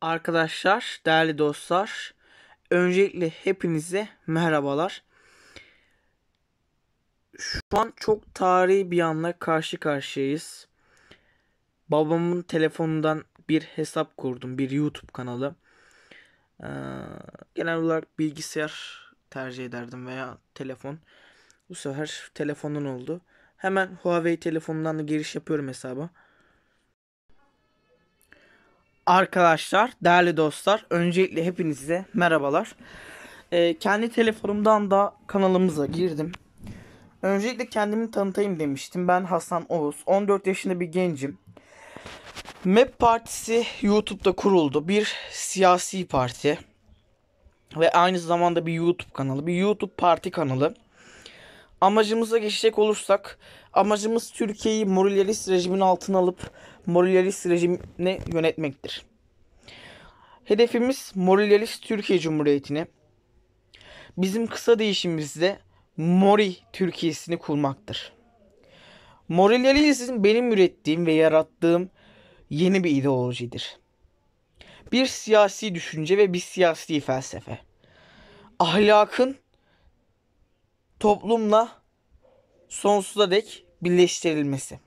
Arkadaşlar, değerli dostlar, öncelikle hepinize merhabalar. Şu an çok tarihi bir anla karşı karşıyayız. Babamın telefonundan bir hesap kurdum, bir YouTube kanalı. Ee, genel olarak bilgisayar tercih ederdim veya telefon. Bu sefer telefonun oldu. Hemen Huawei telefonundan da giriş yapıyorum hesaba. Arkadaşlar, değerli dostlar, öncelikle hepinize merhabalar. Ee, kendi telefonumdan da kanalımıza girdim. Öncelikle kendimi tanıtayım demiştim. Ben Hasan Oğuz, 14 yaşında bir gencim. MEP Partisi YouTube'da kuruldu. Bir siyasi parti ve aynı zamanda bir YouTube kanalı, bir YouTube parti kanalı. Amacımıza geçecek olursak, amacımız Türkiye'yi moralist rejimin altına alıp Morialist rejimini yönetmektir. Hedefimiz Morialist Türkiye Cumhuriyeti'ni, bizim kısa değişimimizde Mori Türkiye'sini kurmaktır. Morializm benim ürettiğim ve yarattığım yeni bir ideolojidir. Bir siyasi düşünce ve bir siyasi felsefe. Ahlakın toplumla sonsuza dek birleştirilmesi.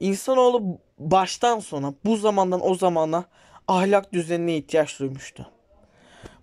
İnsanoğlu baştan sona bu zamandan o zamana ahlak düzenine ihtiyaç duymuştu.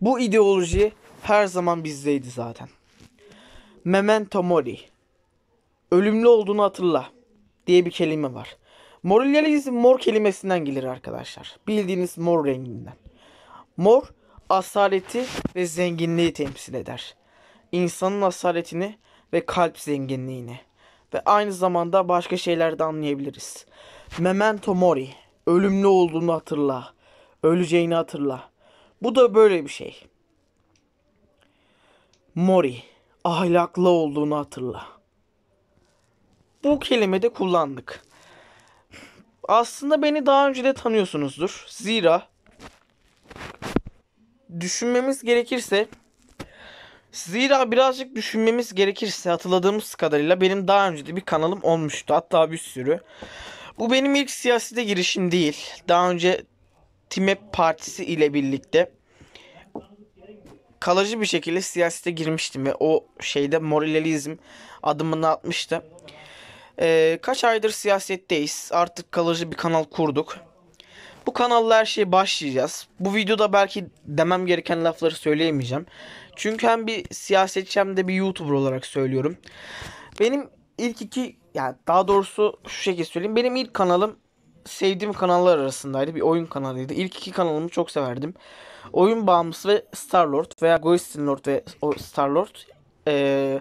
Bu ideoloji her zaman bizdeydi zaten. Memento mori. Ölümlü olduğunu hatırla diye bir kelime var. Morilyalizm mor kelimesinden gelir arkadaşlar. Bildiğiniz mor renginden. Mor asaleti ve zenginliği temsil eder. İnsanın asaletini ve kalp zenginliğini ve aynı zamanda başka şeyler de anlayabiliriz. Memento mori, ölümlü olduğunu hatırla, öleceğini hatırla. Bu da böyle bir şey. Mori, ahlaklı olduğunu hatırla. Bu kelime de kullandık. Aslında beni daha önce de tanıyorsunuzdur. Zira düşünmemiz gerekirse Zira birazcık düşünmemiz gerekirse hatırladığımız kadarıyla benim daha önce de bir kanalım olmuştu. Hatta bir sürü. Bu benim ilk siyasete girişim değil. Daha önce TİMEP Partisi ile birlikte kalıcı bir şekilde siyasete girmiştim ve o şeyde moralizm adımını atmıştı. Ee, kaç aydır siyasetteyiz. Artık kalıcı bir kanal kurduk. Bu kanalla her şeye başlayacağız. Bu videoda belki demem gereken lafları söyleyemeyeceğim. Çünkü hem bir siyasetçi hem de bir YouTuber olarak söylüyorum. Benim ilk iki yani daha doğrusu şu şekilde söyleyeyim. Benim ilk kanalım sevdiğim kanallar arasındaydı. Bir oyun kanalıydı. İlk iki kanalımı çok severdim. Oyun bağımlısı ve Starlord veya Ghostin Lord ve Starlord. Ee,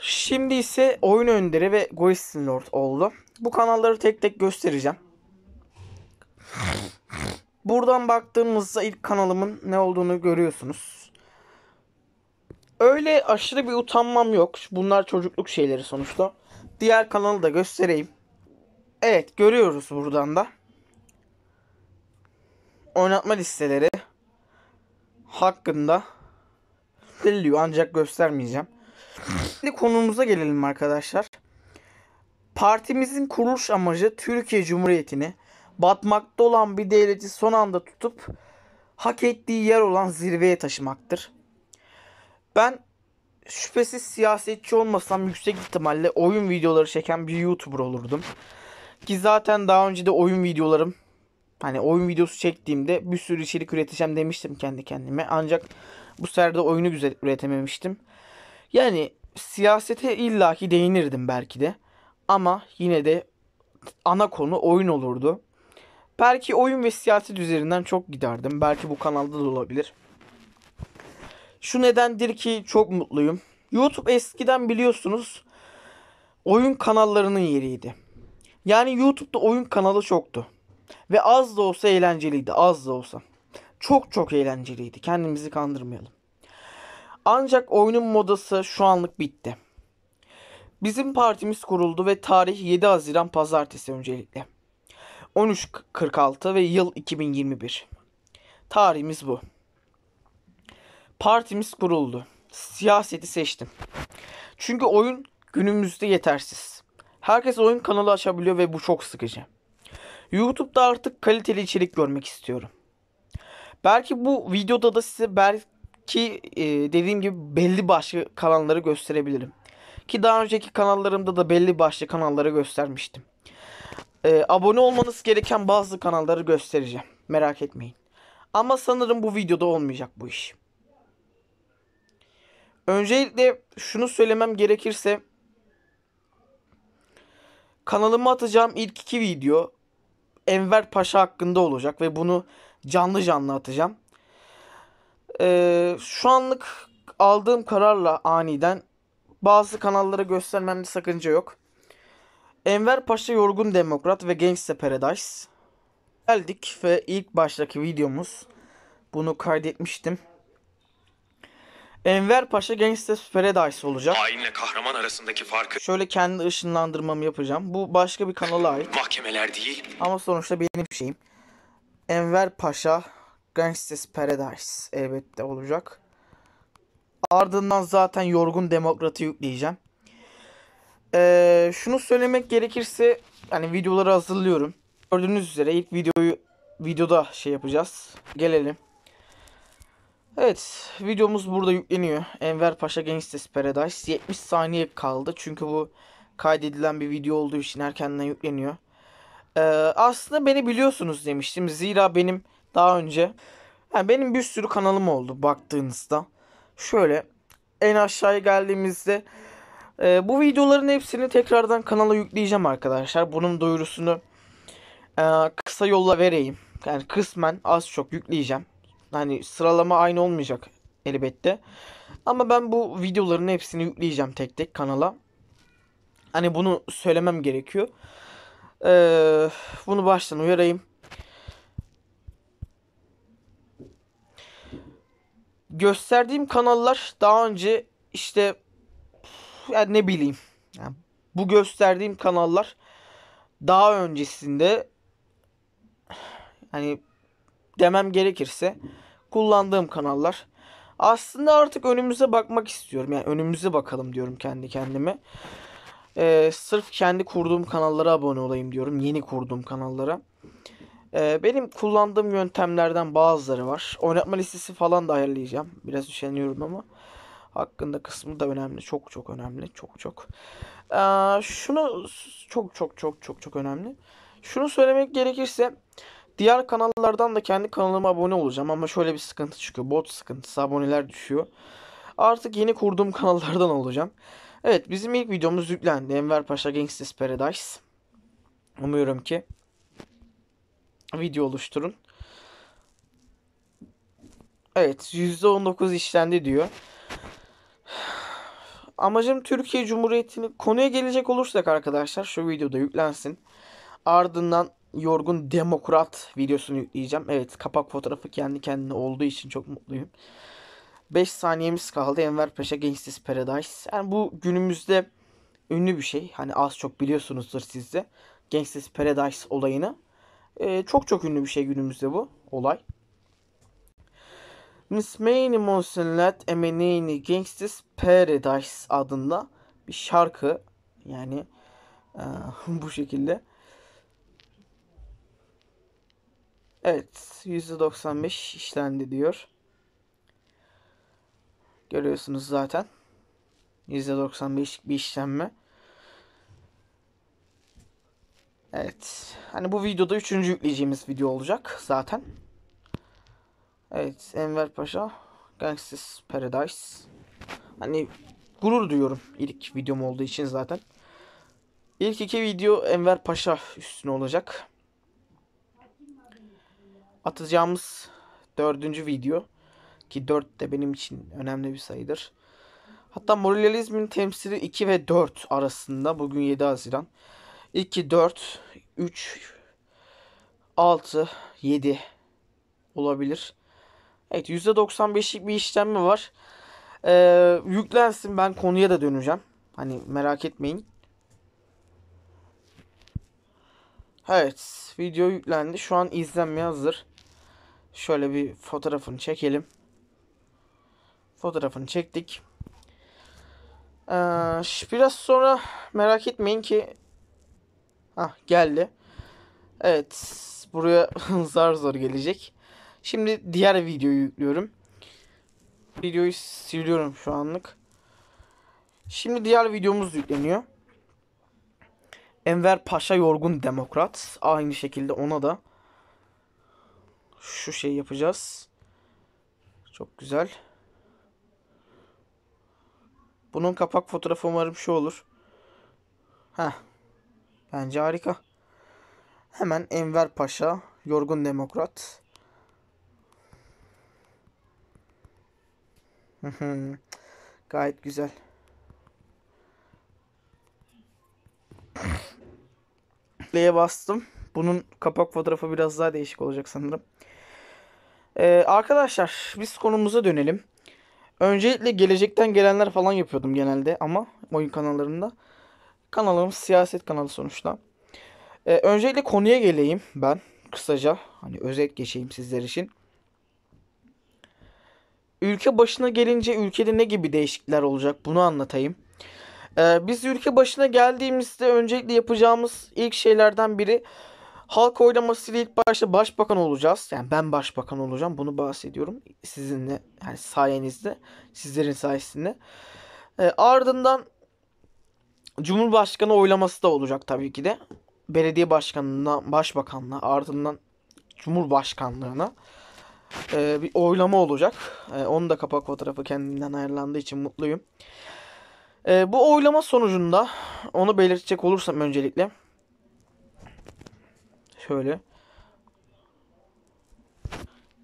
şimdi ise oyun önderi ve Ghostin Lord oldu. Bu kanalları tek tek göstereceğim. Buradan baktığımızda ilk kanalımın ne olduğunu görüyorsunuz. Öyle aşırı bir utanmam yok. Bunlar çocukluk şeyleri sonuçta. Diğer kanalı da göstereyim. Evet görüyoruz buradan da. Oynatma listeleri hakkında belirliyor ancak göstermeyeceğim. Şimdi konumuza gelelim arkadaşlar. Partimizin kuruluş amacı Türkiye Cumhuriyeti'ni batmakta olan bir devleti son anda tutup hak ettiği yer olan zirveye taşımaktır. Ben şüphesiz siyasetçi olmasam yüksek ihtimalle oyun videoları çeken bir YouTuber olurdum. Ki zaten daha önce de oyun videolarım hani oyun videosu çektiğimde bir sürü içerik üreteceğim demiştim kendi kendime. Ancak bu seferde oyunu güzel üretememiştim. Yani siyasete illaki değinirdim belki de. Ama yine de ana konu oyun olurdu. Belki oyun ve siyaset üzerinden çok giderdim. Belki bu kanalda da olabilir. Şu nedendir ki çok mutluyum. YouTube eskiden biliyorsunuz oyun kanallarının yeriydi. Yani YouTube'da oyun kanalı çoktu. Ve az da olsa eğlenceliydi, az da olsa. Çok çok eğlenceliydi. Kendimizi kandırmayalım. Ancak oyunun modası şu anlık bitti. Bizim partimiz kuruldu ve tarih 7 Haziran pazartesi öncelikle. 13.46 ve yıl 2021. Tarihimiz bu. Partimiz kuruldu. Siyaseti seçtim. Çünkü oyun günümüzde yetersiz. Herkes oyun kanalı açabiliyor ve bu çok sıkıcı. YouTube'da artık kaliteli içerik görmek istiyorum. Belki bu videoda da size belki e, dediğim gibi belli başlı kanalları gösterebilirim. Ki daha önceki kanallarımda da belli başlı kanalları göstermiştim. E, abone olmanız gereken bazı kanalları göstereceğim. Merak etmeyin. Ama sanırım bu videoda olmayacak bu iş. Öncelikle şunu söylemem gerekirse kanalıma atacağım ilk iki video Enver Paşa hakkında olacak ve bunu canlı canlı atacağım. Ee, şu anlık aldığım kararla aniden bazı kanallara göstermemde sakınca yok. Enver Paşa Yorgun Demokrat ve Gençse Paradise. Geldik ve ilk baştaki videomuz. Bunu kaydetmiştim. Enver Paşa Gangsta Paradise olacak. Hainle kahraman arasındaki farkı. Şöyle kendi ışınlandırmamı yapacağım. Bu başka bir kanala ait. Mahkemeler değil. Ama sonuçta benim bir şeyim. Enver Paşa Gangsta Paradise elbette olacak. Ardından zaten yorgun demokratı yükleyeceğim. Ee, şunu söylemek gerekirse hani videoları hazırlıyorum. Gördüğünüz üzere ilk videoyu videoda şey yapacağız. Gelelim. Evet videomuz burada yükleniyor. Enver Paşa Gangsters Paradise. 70 saniye kaldı. Çünkü bu kaydedilen bir video olduğu için erkenden yükleniyor. Ee, aslında beni biliyorsunuz demiştim. Zira benim daha önce yani benim bir sürü kanalım oldu baktığınızda. Şöyle en aşağıya geldiğimizde e, bu videoların hepsini tekrardan kanala yükleyeceğim arkadaşlar. Bunun duyurusunu e, kısa yolla vereyim. Yani kısmen az çok yükleyeceğim. Hani sıralama aynı olmayacak elbette. Ama ben bu videoların hepsini yükleyeceğim tek tek kanala. Hani bunu söylemem gerekiyor. Ee, bunu baştan uyarayım. Gösterdiğim kanallar daha önce işte yani ne bileyim. Yani bu gösterdiğim kanallar daha öncesinde hani demem gerekirse kullandığım kanallar. Aslında artık önümüze bakmak istiyorum. Yani önümüze bakalım diyorum kendi kendime. Ee, sırf kendi kurduğum kanallara abone olayım diyorum. Yeni kurduğum kanallara. Ee, benim kullandığım yöntemlerden bazıları var. Oynatma listesi falan da ayarlayacağım. Biraz üşeniyorum ama. Hakkında kısmı da önemli. Çok çok önemli. Çok çok. Ee, şunu çok çok çok çok çok önemli. Şunu söylemek gerekirse Diğer kanallardan da kendi kanalıma abone olacağım ama şöyle bir sıkıntı çıkıyor. Bot sıkıntısı, aboneler düşüyor. Artık yeni kurduğum kanallardan olacağım. Evet bizim ilk videomuz yüklendi. Enver Paşa Gangsters Paradise. Umuyorum ki video oluşturun. Evet %19 işlendi diyor. Amacım Türkiye Cumhuriyeti'ni konuya gelecek olursak arkadaşlar şu videoda yüklensin. Ardından yorgun demokrat videosunu yükleyeceğim. Evet kapak fotoğrafı kendi kendine olduğu için çok mutluyum. 5 saniyemiz kaldı. Enver Paşa Gangsters Paradise. Yani bu günümüzde ünlü bir şey. Hani az çok biliyorsunuzdur siz de. Gangsters Paradise olayını. Ee, çok çok ünlü bir şey günümüzde bu olay. Miss Nismeyni Monsenlet Emeneyni Gangsters Paradise adında bir şarkı. Yani e, bu şekilde. Evet %95 işlendi diyor. Görüyorsunuz zaten. %95'lik bir işlenme. Evet. Hani bu videoda üçüncü yükleyeceğimiz video olacak zaten. Evet. Enver Paşa. Gangsters Paradise. Hani gurur duyuyorum ilk videom olduğu için zaten. İlk iki video Enver Paşa üstüne olacak atacağımız dördüncü video ki dört de benim için önemli bir sayıdır. Hatta moralizmin temsili 2 ve 4 arasında bugün 7 Haziran. 2, 4, 3, 6, 7 olabilir. Evet %95'lik bir işlenme var. Ee, yüklensin ben konuya da döneceğim. Hani merak etmeyin. Evet video yüklendi. Şu an izlenmeye hazır. Şöyle bir fotoğrafını çekelim. Fotoğrafını çektik. Ee, biraz sonra merak etmeyin ki Hah geldi. Evet. Buraya zar zor gelecek. Şimdi diğer videoyu yüklüyorum. Videoyu siliyorum şu anlık. Şimdi diğer videomuz yükleniyor. Enver Paşa yorgun demokrat. Aynı şekilde ona da şu şey yapacağız. Çok güzel. Bunun kapak fotoğrafı umarım şu olur. Ha, Bence harika. Hemen Enver Paşa, yorgun demokrat. Gayet güzel. Play'e bastım. Bunun kapak fotoğrafı biraz daha değişik olacak sanırım. Ee, arkadaşlar biz konumuza dönelim. Öncelikle gelecekten gelenler falan yapıyordum genelde ama oyun kanallarında. kanalımız siyaset kanalı sonuçta. Ee, öncelikle konuya geleyim ben kısaca. Hani özet geçeyim sizler için. Ülke başına gelince ülkede ne gibi değişiklikler olacak bunu anlatayım. Ee, biz ülke başına geldiğimizde öncelikle yapacağımız ilk şeylerden biri Halk oylaması ile ilk başta başbakan olacağız. Yani ben başbakan olacağım. Bunu bahsediyorum. Sizinle yani sayenizde. Sizlerin sayesinde. E, ardından Cumhurbaşkanı oylaması da olacak tabii ki de. Belediye başkanına, başbakanlığa ardından Cumhurbaşkanlığına e, bir oylama olacak. E, onun da kapak fotoğrafı kendinden ayrılandığı için mutluyum. E, bu oylama sonucunda onu belirtecek olursam öncelikle Şöyle.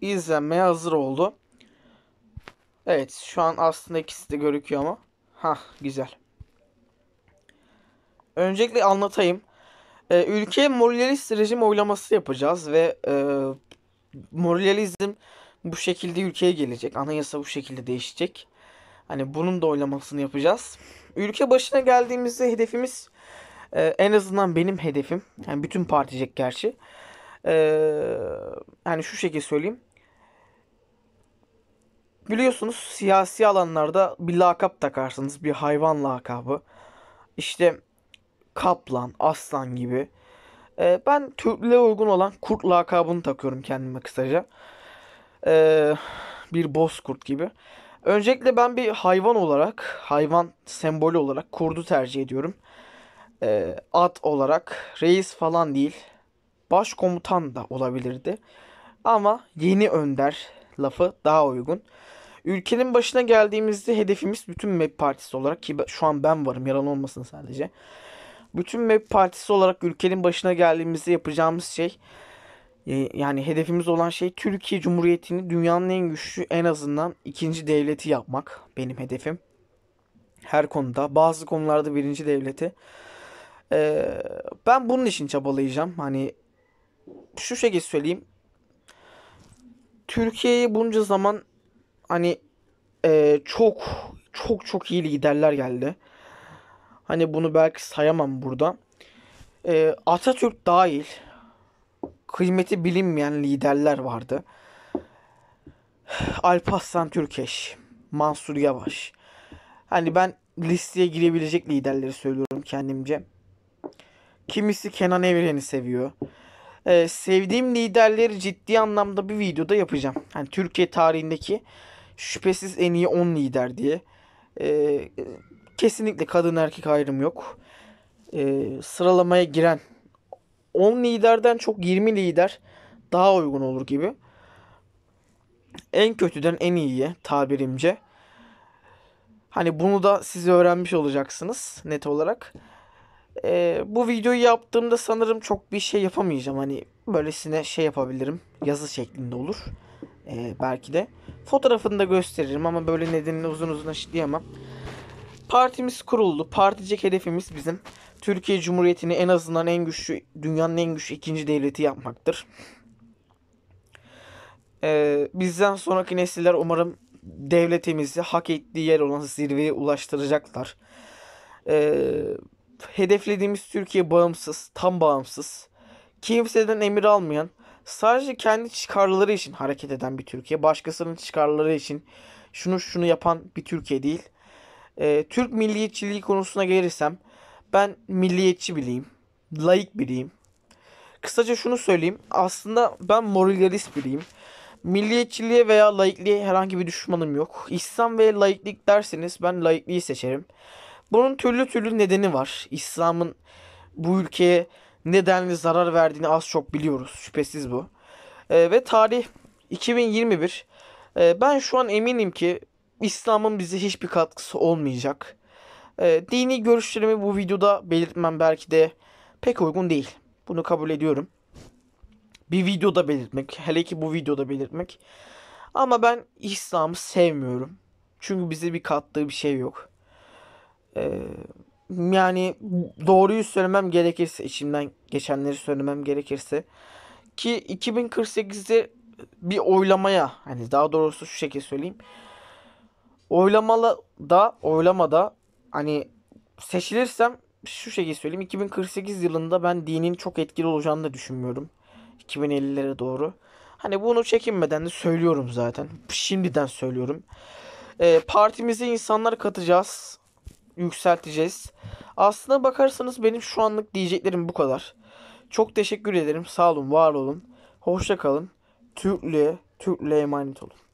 İzlenmeye hazır oldu. Evet şu an aslında ikisi de görüküyor ama. Hah güzel. Öncelikle anlatayım. Ee, ülkeye Morialist rejim oylaması yapacağız ve e, Morializm bu şekilde ülkeye gelecek. Anayasa bu şekilde değişecek. Hani bunun da oylamasını yapacağız. Ülke başına geldiğimizde hedefimiz e, en azından benim hedefim yani bütün particek gerçi. E, yani şu şekilde söyleyeyim. Biliyorsunuz siyasi alanlarda bir lakap takarsınız. Bir hayvan lakabı. İşte kaplan, aslan gibi. E, ben Türklüğe uygun olan kurt lakabını takıyorum kendime kısaca. E, bir bozkurt gibi. Öncelikle ben bir hayvan olarak, hayvan sembolü olarak kurdu tercih ediyorum e, ad olarak reis falan değil başkomutan da olabilirdi. Ama yeni önder lafı daha uygun. Ülkenin başına geldiğimizde hedefimiz bütün MEP partisi olarak ki şu an ben varım yalan olmasın sadece. Bütün MEP partisi olarak ülkenin başına geldiğimizde yapacağımız şey e, yani hedefimiz olan şey Türkiye Cumhuriyeti'ni dünyanın en güçlü en azından ikinci devleti yapmak benim hedefim. Her konuda bazı konularda birinci devleti ee, ben bunun için çabalayacağım. Hani şu şekilde söyleyeyim. Türkiye'ye bunca zaman hani e, çok çok çok iyi liderler geldi. Hani bunu belki sayamam burada. E, Atatürk dahil kıymeti bilinmeyen liderler vardı. Alparslan Türkeş, Mansur Yavaş. Hani ben listeye girebilecek liderleri söylüyorum kendimce. Kimisi Kenan Evren'i seviyor. Ee, sevdiğim liderleri ciddi anlamda bir videoda yapacağım. Yani Türkiye tarihindeki şüphesiz en iyi 10 lider diye. Ee, kesinlikle kadın erkek ayrımı yok. Ee, sıralamaya giren 10 liderden çok 20 lider daha uygun olur gibi. En kötüden en iyiye tabirimce. Hani bunu da siz öğrenmiş olacaksınız net olarak. E, bu videoyu yaptığımda sanırım çok bir şey yapamayacağım. Hani böylesine şey yapabilirim. Yazı şeklinde olur. E, belki de. Fotoğrafını da gösteririm ama böyle nedenini uzun uzun açıklayamam. Partimiz kuruldu. Particek hedefimiz bizim Türkiye Cumhuriyeti'ni en azından en güçlü, dünyanın en güçlü ikinci devleti yapmaktır. Ee, bizden sonraki nesiller umarım devletimizi hak ettiği yer olan zirveye ulaştıracaklar. Ee, hedeflediğimiz Türkiye bağımsız, tam bağımsız, kimseden emir almayan, sadece kendi çıkarları için hareket eden bir Türkiye. Başkasının çıkarları için şunu şunu yapan bir Türkiye değil. Ee, Türk milliyetçiliği konusuna gelirsem ben milliyetçi biriyim. Layık biriyim. Kısaca şunu söyleyeyim. Aslında ben moralist biriyim. Milliyetçiliğe veya laikliğe herhangi bir düşmanım yok. İslam ve laiklik derseniz ben laikliği seçerim. Bunun türlü türlü nedeni var. İslam'ın bu ülkeye nedenli zarar verdiğini az çok biliyoruz. Şüphesiz bu. E, ve tarih 2021. E, ee, ben şu an eminim ki İslam'ın bize hiçbir katkısı olmayacak. E, dini görüşlerimi bu videoda belirtmem belki de pek uygun değil. Bunu kabul ediyorum. Bir videoda belirtmek, hele ki bu videoda belirtmek. Ama ben İslam'ı sevmiyorum. Çünkü bize bir kattığı bir şey yok. Ee, yani doğruyu söylemem gerekirse içimden geçenleri söylemem gerekirse ki 2048'de bir oylamaya hani daha doğrusu şu şekilde söyleyeyim. oylamada oylamada hani seçilirsem şu şekilde söyleyeyim 2048 yılında ben dinin çok etkili olacağını da düşünmüyorum. 2050'lere doğru. Hani bunu çekinmeden de söylüyorum zaten. Şimdiden söylüyorum. E, partimize insanlar katacağız yükselteceğiz. Aslına bakarsanız benim şu anlık diyeceklerim bu kadar. Çok teşekkür ederim. Sağ olun, var olun. Hoşça kalın. Türklüğe, Türklüğe emanet olun.